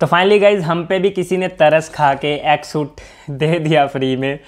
तो finally guys हम पे भी किसी ने तरस खा के एक सूट दे दिया फ्री में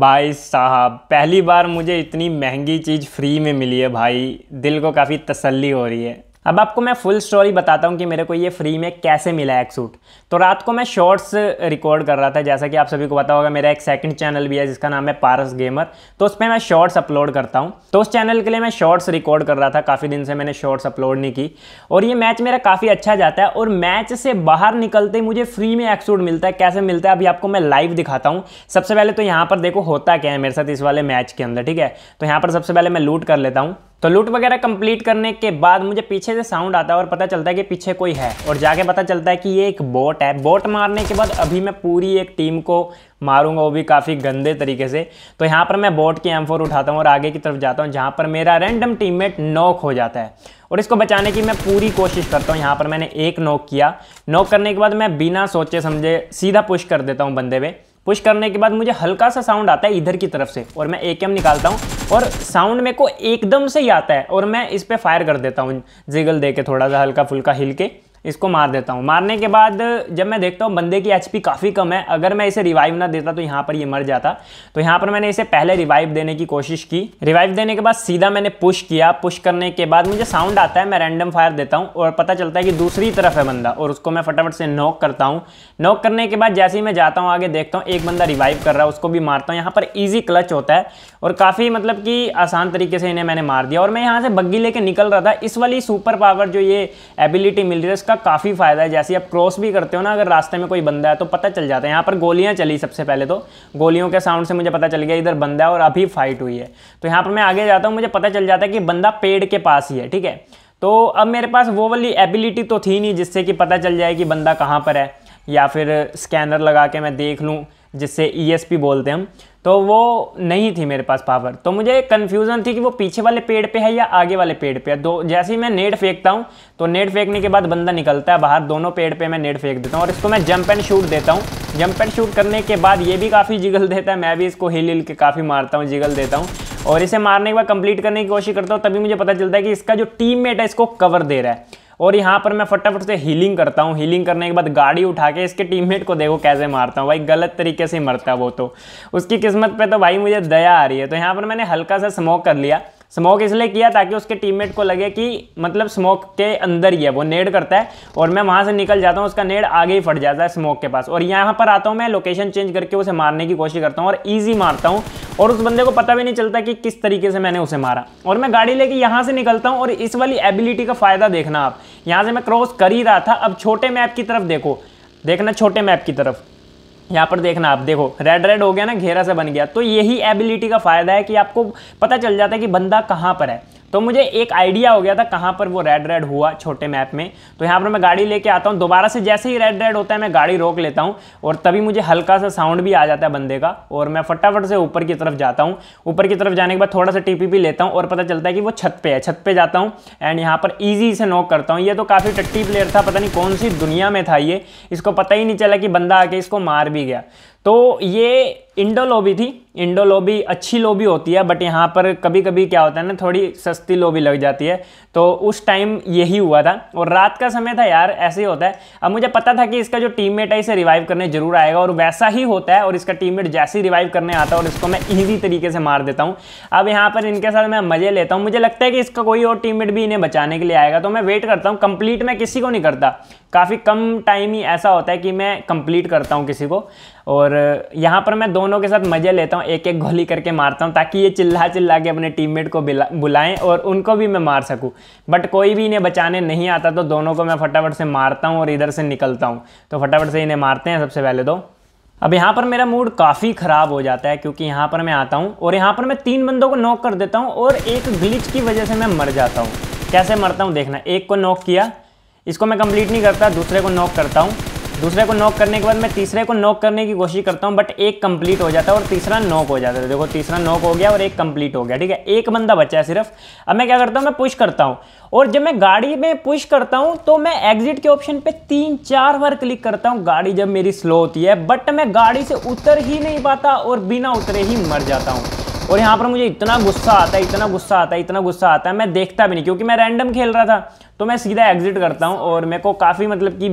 भाई साहब पहली बार मुझे इतनी महंगी चीज़ फ्री में मिली है भाई दिल को काफ़ी तसल्ली हो रही है अब आपको मैं फुल स्टोरी बताता हूँ कि मेरे को ये फ्री में कैसे मिला एक सूट तो रात को मैं शॉर्ट्स रिकॉर्ड कर रहा था जैसा कि आप सभी को पता होगा मेरा एक सेकंड चैनल भी है जिसका नाम है पारस गेमर तो उस पर मैं शॉर्ट्स अपलोड करता हूँ तो उस चैनल के लिए मैं शॉर्ट्स रिकॉर्ड कर रहा था काफ़ी दिन से मैंने शॉर्ट्स अपलोड नहीं की और ये मैच मेरा काफ़ी अच्छा जाता है और मैच से बाहर निकलते ही मुझे फ्री में एक सूट मिलता है कैसे मिलता है अभी आपको मैं लाइव दिखाता हूँ सबसे पहले तो यहाँ पर देखो होता क्या है मेरे साथ इस वाले मैच के अंदर ठीक है तो यहाँ पर सबसे पहले मैं लूट कर लेता हूँ तो लूट वगैरह कंप्लीट करने के बाद मुझे पीछे से साउंड आता है और पता चलता है कि पीछे कोई है और जाके पता चलता है कि ये एक बोट है बोट मारने के बाद अभी मैं पूरी एक टीम को मारूंगा वो भी काफ़ी गंदे तरीके से तो यहाँ पर मैं बोट की एम फोर उठाता हूँ और आगे की तरफ जाता हूँ जहाँ पर मेरा रैंडम टीममेट नॉक हो जाता है और इसको बचाने की मैं पूरी कोशिश करता हूँ यहाँ पर मैंने एक नॉक किया नॉक करने के बाद मैं बिना सोचे समझे सीधा पुश कर देता हूँ बंदे पे पुश करने के बाद मुझे हल्का सा साउंड आता है इधर की तरफ से और मैं ए निकालता हूँ और साउंड मेरे को एकदम से ही आता है और मैं इस पर फायर कर देता हूँ जिगल दे के थोड़ा सा हल्का फुल्का हिल के इसको मार देता हूँ मारने के बाद जब मैं देखता हूँ बंदे की एचपी काफ़ी कम है अगर मैं इसे रिवाइव ना देता तो यहाँ पर ये मर जाता तो यहाँ पर मैंने इसे पहले रिवाइव देने की कोशिश की रिवाइव देने के बाद सीधा मैंने पुश किया पुश करने के बाद मुझे साउंड आता है मैं रैंडम फायर देता हूँ और पता चलता है कि दूसरी तरफ है बंदा और उसको मैं फटाफट से नॉक करता हूँ नॉक करने के बाद जैसे ही मैं जाता हूँ आगे देखता हूँ एक बंदा रिवाइव कर रहा है उसको भी मारता हूँ यहाँ पर ईजी क्लच होता है और काफ़ी मतलब कि आसान तरीके से इन्हें मैंने मार दिया और मैं यहाँ से बग्गी लेकर निकल रहा था इस वाली सुपर पावर जो ये एबिलिटी मिल रही है इसका काफ़ी फ़ायदा है जैसे आप क्रॉस भी करते हो ना अगर रास्ते में कोई बंदा है तो पता चल जाता है यहाँ पर गोलियाँ चली सबसे पहले तो गोलियों के साउंड से मुझे पता चल गया इधर बंदा है और अभी फाइट हुई है तो यहाँ पर मैं आगे जाता हूँ मुझे पता चल जाता है कि बंदा पेड़ के पास ही है ठीक है तो अब मेरे पास वो वाली एबिलिटी तो थी नहीं जिससे कि पता चल जाए कि बंदा कहाँ पर है या फिर स्कैनर लगा के मैं देख लूँ जिससे ई e बोलते हैं हम तो वो नहीं थी मेरे पास पावर तो मुझे कन्फ्यूज़न थी कि वो पीछे वाले पेड़ पे है या आगे वाले पेड़ पे है दो जैसे ही मैं नेट फेंकता हूँ तो नेट फेंकने के बाद बंदा निकलता है बाहर दोनों पेड़ पे मैं नेट फेंक देता हूँ और इसको मैं जंप एंड शूट देता हूँ जंप एंड शूट करने के बाद ये भी काफ़ी जिगल देता है मैं भी इसको हिल हिल के काफ़ी मारता हूँ जिगल देता हूँ और इसे मारने के बाद कंप्लीट करने की कोशिश करता हूँ तभी मुझे पता चलता है कि इसका जो टीम है इसको कवर दे रहा है और यहाँ पर मैं फटाफट से हीलिंग करता हूँ हीलिंग करने के बाद गाड़ी उठा के इसके टीममेट को देखो कैसे मारता हूँ भाई गलत तरीके से मरता वो तो उसकी किस्मत पर तो भाई मुझे दया आ रही है तो यहाँ पर मैंने हल्का सा स्मोक कर लिया स्मोक इसलिए किया ताकि उसके टीममेट को लगे कि मतलब स्मोक के अंदर ही है वो नेड करता है और मैं वहाँ से निकल जाता हूँ उसका नेड आगे ही फट जाता है स्मोक के पास और यहाँ पर आता हूँ मैं लोकेशन चेंज करके उसे मारने की कोशिश करता हूँ और ईजी मारता हूँ और उस बंदे को पता भी नहीं चलता कि किस तरीके से मैंने उसे मारा और मैं गाड़ी लेके यहाँ से निकलता हूँ और इस वाली एबिलिटी का फ़ायदा देखना आप यहाँ से मैं क्रॉस कर ही रहा था अब छोटे मैप की तरफ देखो देखना छोटे मैप की तरफ यहाँ पर देखना आप देखो रेड रेड हो गया ना घेरा सा बन गया तो यही एबिलिटी का फ़ायदा है कि आपको पता चल जाता है कि बंदा कहाँ पर है तो मुझे एक आइडिया हो गया था कहाँ पर वो रेड रेड हुआ छोटे मैप में तो यहाँ पर मैं गाड़ी लेके आता हूँ दोबारा से जैसे ही रेड रेड होता है मैं गाड़ी रोक लेता हूँ और तभी मुझे हल्का सा साउंड भी आ जाता है बंदे का और मैं फटाफट से ऊपर की तरफ जाता हूँ ऊपर की तरफ जाने के बाद थोड़ा सा टी भी लेता हूँ और पता चलता है कि वो छत पर है छत पर जाता हूँ एंड यहाँ पर ईजी से नॉक करता हूँ ये तो काफ़ी टट्टी प्लेयर था पता नहीं कौन सी दुनिया में था ये इसको पता ही नहीं चला कि बंदा आके इसको मार भी गया तो ये इंडो लॉबी थी इंडो लॉबी अच्छी लॉबी होती है बट यहाँ पर कभी कभी क्या होता है ना थोड़ी सस्ती लॉबी लग जाती है तो उस टाइम यही हुआ था और रात का समय था यार ऐसे ही होता है अब मुझे पता था कि इसका जो टीममेट है इसे रिवाइव करने जरूर आएगा और वैसा ही होता है और इसका मेट जैसे ही रिवाइव करने आता है और इसको मैं ईजी तरीके से मार देता हूँ अब यहाँ पर इनके साथ मैं मज़े लेता हूँ मुझे लगता है कि इसका कोई और मेट भी इन्हें बचाने के लिए आएगा तो मैं वेट करता हूँ कंप्लीट मैं किसी को नहीं करता काफ़ी कम टाइम ही ऐसा होता है कि मैं कंप्लीट करता हूँ किसी को और यहाँ पर मैं दोनों के साथ मज़े लेता हूँ एक एक गोली करके मारता हूँ ताकि ये चिल्ला चिल्ला के अपने टीममेट को बुलाएं और उनको भी मैं मार सकूँ बट कोई भी इन्हें बचाने नहीं आता तो दोनों को मैं फटाफट से मारता हूँ और इधर से निकलता हूँ तो फटाफट से इन्हें मारते हैं सबसे पहले तो अब यहाँ पर मेरा मूड काफ़ी ख़राब हो जाता है क्योंकि यहाँ पर मैं आता हूँ और यहाँ पर मैं तीन बंदों को नॉक कर देता हूँ और एक ग्लिच की वजह से मैं मर जाता हूँ कैसे मरता हूँ देखना एक को नॉक किया इसको मैं कंप्लीट नहीं करता दूसरे को नॉक करता हूँ दूसरे को नॉक करने के बाद मैं तीसरे को नॉक करने की कोशिश करता हूँ बट एक कंप्लीट हो जाता है और तीसरा नॉक हो जाता है देखो तीसरा नॉक हो गया और एक कंप्लीट हो गया ठीक है एक बंदा बचा है सिर्फ अब मैं क्या करता हूँ मैं पुश करता हूँ और जब मैं गाड़ी में पुश करता हूँ तो मैं एग्जिट के ऑप्शन पर तीन चार बार क्लिक करता हूँ गाड़ी जब मेरी स्लो होती है बट मैं गाड़ी से उतर ही नहीं पाता और बिना उतरे ही मर जाता हूँ और यहाँ पर मुझे इतना गुस्सा आता है इतना गुस्सा आता है इतना गुस्सा आता है मैं देखता भी नहीं क्योंकि मैं रैंडम खेल रहा था तो मैं सीधा एग्जिट करता हूँ और मेरे को काफ़ी मतलब कि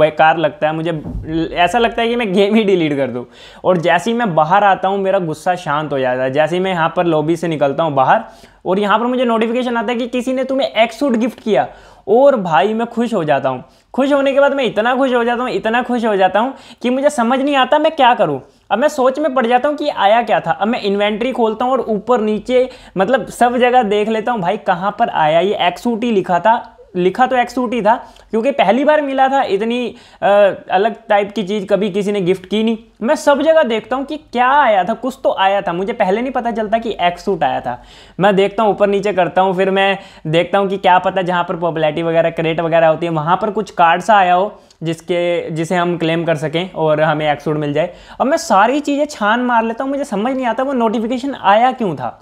बेकार लगता है मुझे ऐसा लगता है कि मैं गेम ही डिलीट कर दूँ और जैसे ही मैं बाहर आता हूँ मेरा गुस्सा शांत हो जाता है जैसे ही मैं यहाँ पर लॉबी से निकलता हूँ बाहर और यहाँ पर मुझे नोटिफिकेशन आता है कि किसी ने तुम्हें एक्सूट गिफ्ट किया और भाई मैं खुश हो जाता हूँ खुश होने के बाद मैं इतना खुश हो जाता हूँ इतना खुश हो जाता हूँ कि मुझे समझ नहीं आता मैं क्या करूँ अब मैं सोच में पड़ जाता हूँ कि आया क्या था अब मैं इन्वेंट्री खोलता हूँ और ऊपर नीचे मतलब सब जगह देख लेता हूँ भाई कहाँ पर आया ये एक्सूटी लिखा था लिखा तो एक सूट ही था क्योंकि पहली बार मिला था इतनी आ, अलग टाइप की चीज़ कभी किसी ने गिफ्ट की नहीं मैं सब जगह देखता हूँ कि क्या आया था कुछ तो आया था मुझे पहले नहीं पता चलता कि एक सूट आया था मैं देखता हूँ ऊपर नीचे करता हूँ फिर मैं देखता हूँ कि क्या पता जहाँ पर पॉपुलैरिटी वगैरह क्रेट वगैरह होती है वहाँ पर कुछ कार्ड सा आया हो जिसके जिसे हम क्लेम कर सकें और हमें एक्सूट मिल जाए अब मैं सारी चीज़ें छान मार लेता हूँ मुझे समझ नहीं आता वो नोटिफिकेशन आया क्यों था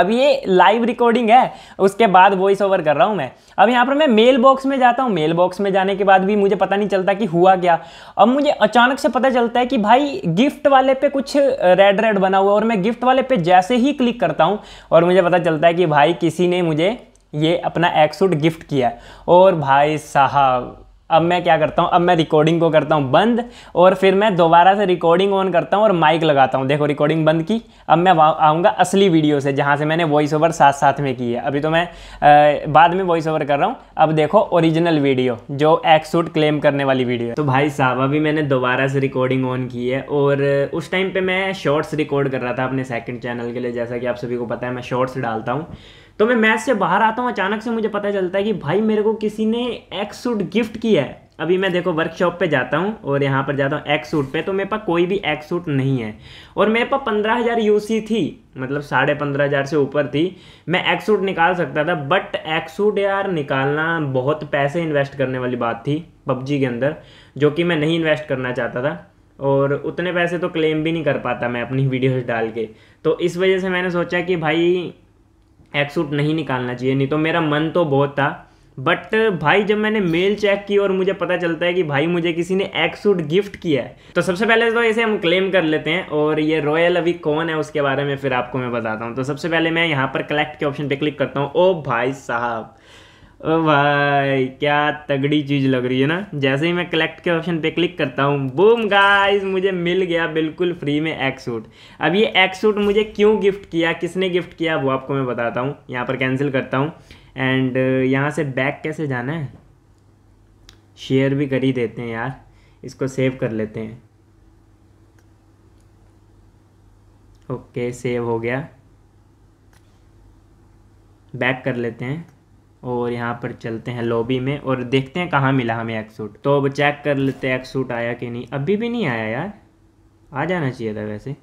अब ये लाइव रिकॉर्डिंग है उसके बाद वॉइस ओवर कर रहा हूँ मैं अब यहाँ पर मैं मेल बॉक्स में जाता हूँ मेल बॉक्स में जाने के बाद भी मुझे पता नहीं चलता कि हुआ क्या अब मुझे अचानक से पता चलता है कि भाई गिफ्ट वाले पे कुछ रेड रेड बना हुआ और मैं गिफ्ट वाले पे जैसे ही क्लिक करता हूँ और मुझे पता चलता है कि भाई किसी ने मुझे ये अपना एक्सूट गिफ्ट किया और भाई साहब अब मैं क्या करता हूँ अब मैं रिकॉर्डिंग को करता हूँ बंद और फिर मैं दोबारा से रिकॉर्डिंग ऑन करता हूँ और माइक लगाता हूँ देखो रिकॉर्डिंग बंद की अब मैं आऊँगा असली वीडियो से जहाँ से मैंने वॉइस ओवर साथ साथ में की है अभी तो मैं आ, बाद में वॉइस ओवर कर रहा हूँ अब देखो ओरिजिनल वीडियो जो एक्सूट क्लेम करने वाली वीडियो तो भाई साहब अभी मैंने दोबारा से रिकॉर्डिंग ऑन की है और उस टाइम पर मैं शॉर्ट्स रिकॉर्ड कर रहा था अपने सेकेंड चैनल के लिए जैसा कि आप सभी को पता है मैं शॉर्ट्स डालता हूँ तो मैं मैच से बाहर आता हूँ अचानक से मुझे पता चलता है कि भाई मेरे को किसी ने एक्स सूट गिफ्ट किया है अभी मैं देखो वर्कशॉप पे जाता हूँ और यहाँ पर जाता हूँ एक्स सूट पे तो मेरे पास कोई भी एक्स सूट नहीं है और मेरे पास पंद्रह हज़ार यू थी मतलब साढ़े पंद्रह हज़ार से ऊपर थी मैं एक्स सूट निकाल सकता था बट एक्स सूट यार निकालना बहुत पैसे इन्वेस्ट करने वाली बात थी पबजी के अंदर जो कि मैं नहीं इन्वेस्ट करना चाहता था और उतने पैसे तो क्लेम भी नहीं कर पाता मैं अपनी वीडियोज़ डाल के तो इस वजह से मैंने सोचा कि भाई एक्स सूट नहीं निकालना चाहिए नहीं तो मेरा मन तो बहुत था बट भाई जब मैंने मेल चेक की और मुझे पता चलता है कि भाई मुझे किसी ने एक सूट गिफ्ट किया है तो सबसे पहले तो इसे हम क्लेम कर लेते हैं और ये रॉयल अभी कौन है उसके बारे में फिर आपको मैं बताता हूँ तो सबसे पहले मैं यहाँ पर कलेक्ट के ऑप्शन पे क्लिक करता हूँ ओ भाई साहब ओ भाई क्या तगड़ी चीज़ लग रही है ना जैसे ही मैं कलेक्ट के ऑप्शन पे क्लिक करता हूँ बूम गाइस मुझे मिल गया बिल्कुल फ्री में एक सूट अब ये एक सूट मुझे क्यों गिफ्ट किया किसने गिफ्ट किया वो आपको मैं बताता हूँ यहाँ पर कैंसिल करता हूँ एंड यहाँ से बैक कैसे जाना है शेयर भी कर ही देते हैं यार इसको सेव कर लेते हैं ओके सेव हो गया बैक कर लेते हैं और यहाँ पर चलते हैं लॉबी में और देखते हैं कहाँ मिला हमें एक सूट तो अब चेक कर लेते हैं एक सूट आया कि नहीं अभी भी नहीं आया यार आ जाना चाहिए था वैसे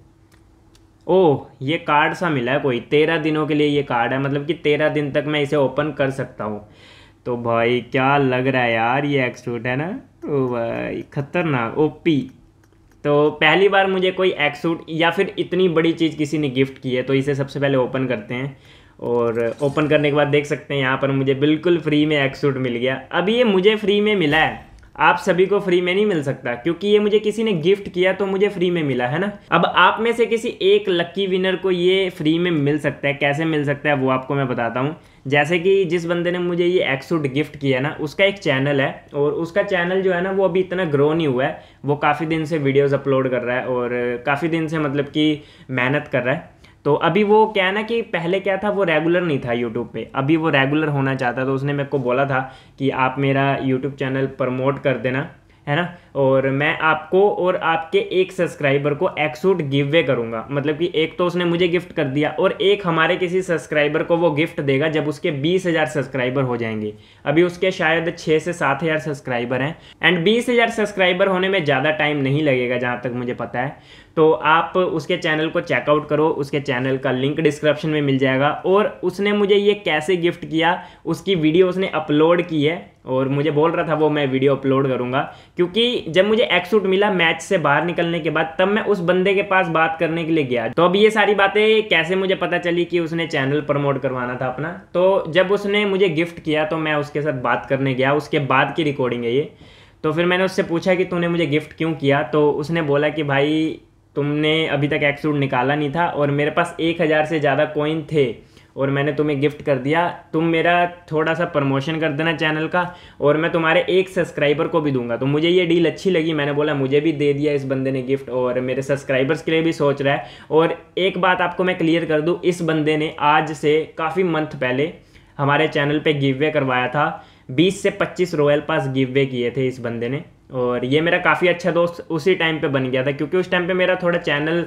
ओह ये कार्ड सा मिला है कोई तेरह दिनों के लिए ये कार्ड है मतलब कि तेरह दिन तक मैं इसे ओपन कर सकता हूँ तो भाई क्या लग रहा है यार ये एक्सूट है ना तो भाई खतरनाक ओपी तो पहली बार मुझे कोई एक्सूट या फिर इतनी बड़ी चीज़ किसी ने गिफ्ट की है तो इसे सबसे पहले ओपन करते हैं और ओपन करने के बाद देख सकते हैं यहाँ पर मुझे बिल्कुल फ्री में एक सूट मिल गया अब ये मुझे फ्री में मिला है आप सभी को फ्री में नहीं मिल सकता क्योंकि ये मुझे किसी ने गिफ्ट किया तो मुझे फ्री में मिला है ना अब आप में से किसी एक लक्की विनर को ये फ्री में मिल सकता है कैसे मिल सकता है वो आपको मैं बताता हूँ जैसे कि जिस बंदे ने मुझे ये एक्सूट गिफ्ट किया ना उसका एक चैनल है और उसका चैनल जो है ना वो अभी इतना ग्रो नहीं हुआ है वो काफ़ी दिन से वीडियोज़ अपलोड कर रहा है और काफ़ी दिन से मतलब कि मेहनत कर रहा है तो अभी वो क्या है ना कि पहले क्या था वो रेगुलर नहीं था यूट्यूब पे अभी वो रेगुलर होना चाहता तो उसने मेरे को बोला था कि आप मेरा यूट्यूब चैनल प्रमोट कर देना है ना और मैं आपको और आपके एक सब्सक्राइबर को एक सूट गिव वे करूँगा मतलब कि एक तो उसने मुझे गिफ्ट कर दिया और एक हमारे किसी सब्सक्राइबर को वो गिफ्ट देगा जब उसके बीस हज़ार सब्सक्राइबर हो जाएंगे अभी उसके शायद छः से सात हज़ार सब्सक्राइबर हैं एंड बीस हज़ार सब्सक्राइबर होने में ज़्यादा टाइम नहीं लगेगा जहाँ तक मुझे पता है तो आप उसके चैनल को चेकआउट करो उसके चैनल का लिंक डिस्क्रिप्शन में मिल जाएगा और उसने मुझे ये कैसे गिफ्ट किया उसकी वीडियो उसने अपलोड की है और मुझे बोल रहा था वो मैं वीडियो अपलोड करूँगा क्योंकि जब मुझे एक्सूट सूट मिला मैच से बाहर निकलने के बाद तब मैं उस बंदे के पास बात करने के लिए गया तो अब ये सारी बातें कैसे मुझे पता चली कि उसने चैनल प्रमोट करवाना था अपना तो जब उसने मुझे गिफ्ट किया तो मैं उसके साथ बात करने गया उसके बाद की रिकॉर्डिंग है ये तो फिर मैंने उससे पूछा कि तूने मुझे गिफ्ट क्यों किया तो उसने बोला कि भाई तुमने अभी तक एक्सूट निकाला नहीं था और मेरे पास एक हज़ार से ज़्यादा कोइन थे और मैंने तुम्हें गिफ्ट कर दिया तुम मेरा थोड़ा सा प्रमोशन कर देना चैनल का और मैं तुम्हारे एक सब्सक्राइबर को भी दूंगा तो मुझे ये डील अच्छी लगी मैंने बोला मुझे भी दे दिया इस बंदे ने गिफ्ट और मेरे सब्सक्राइबर्स के लिए भी सोच रहा है और एक बात आपको मैं क्लियर कर दूँ इस बंदे ने आज से काफ़ी मंथ पहले हमारे चैनल पर गिवे करवाया था बीस से पच्चीस रॉयल पास गिवे किए थे इस बंदे ने और ये मेरा काफ़ी अच्छा दोस्त उसी टाइम पे बन गया था क्योंकि उस टाइम पे मेरा थोड़ा चैनल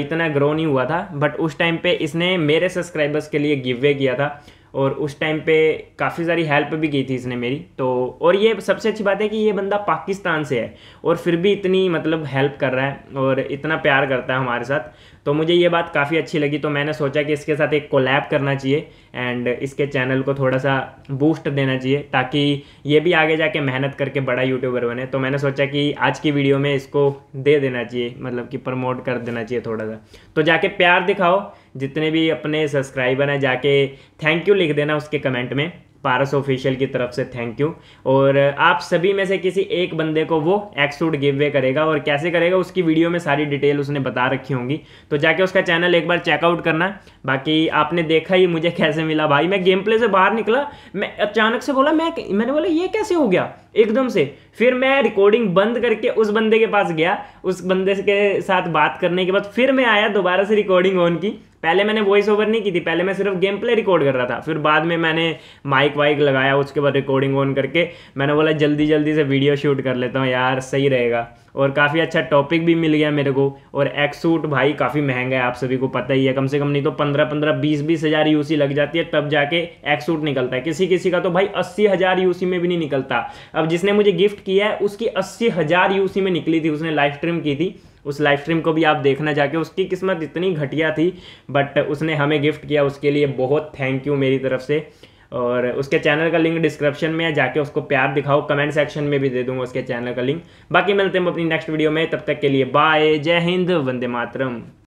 इतना ग्रो नहीं हुआ था बट उस टाइम पे इसने मेरे सब्सक्राइबर्स के लिए गिवे किया था और उस टाइम पे काफ़ी सारी हेल्प भी की थी इसने मेरी तो और ये सबसे अच्छी बात है कि ये बंदा पाकिस्तान से है और फिर भी इतनी मतलब हेल्प कर रहा है और इतना प्यार करता है हमारे साथ तो मुझे ये बात काफ़ी अच्छी लगी तो मैंने सोचा कि इसके साथ एक कोलैब करना चाहिए एंड इसके चैनल को थोड़ा सा बूस्ट देना चाहिए ताकि ये भी आगे जाके मेहनत करके बड़ा यूट्यूबर बने तो मैंने सोचा कि आज की वीडियो में इसको दे देना चाहिए मतलब कि प्रमोट कर देना चाहिए थोड़ा सा तो जाके प्यार दिखाओ जितने भी अपने सब्सक्राइबर हैं जाके थैंक यू लिख देना उसके कमेंट में पारस ऑफिशियल की तरफ से थैंक यू और आप सभी में से किसी एक बंदे को वो एक्सूट गिव वे करेगा और कैसे करेगा उसकी वीडियो में सारी डिटेल उसने बता रखी होंगी तो जाके उसका चैनल एक बार चेकआउट करना बाकी आपने देखा ही मुझे कैसे मिला भाई मैं गेम प्ले से बाहर निकला मैं अचानक से बोला मैं मैंने बोला ये कैसे हो गया एकदम से फिर मैं रिकॉर्डिंग बंद करके उस बंदे के पास गया उस बंदे के साथ बात करने के बाद फिर मैं आया दोबारा से रिकॉर्डिंग ऑन की पहले मैंने वॉइस ओवर नहीं की थी पहले मैं सिर्फ गेम प्ले रिकॉर्ड कर रहा था फिर बाद में मैंने माइक वाइक लगाया उसके बाद रिकॉर्डिंग ऑन करके मैंने बोला जल्दी जल्दी से वीडियो शूट कर लेता हूँ यार सही रहेगा और काफ़ी अच्छा टॉपिक भी मिल गया मेरे को और सूट भाई काफ़ी महंगा है आप सभी को पता ही है कम से कम नहीं तो पंद्रह पंद्रह बीस बीस हज़ार यू लग जाती है तब जाके सूट निकलता है किसी किसी का तो भाई अस्सी हज़ार यू में भी नहीं निकलता अब जिसने मुझे गिफ्ट किया है उसकी अस्सी हज़ार यू में निकली थी उसने लाइव स्ट्रीम की थी उस लाइव स्ट्रीम को भी आप देखना जाके उसकी किस्मत इतनी घटिया थी बट उसने हमें गिफ्ट किया उसके लिए बहुत थैंक यू मेरी तरफ से और उसके चैनल का लिंक डिस्क्रिप्शन में है जाके उसको प्यार दिखाओ कमेंट सेक्शन में भी दे दूंगा उसके चैनल का लिंक बाकी मिलते हैं अपनी नेक्स्ट वीडियो में तब तक के लिए बाय जय हिंद वंदे मातरम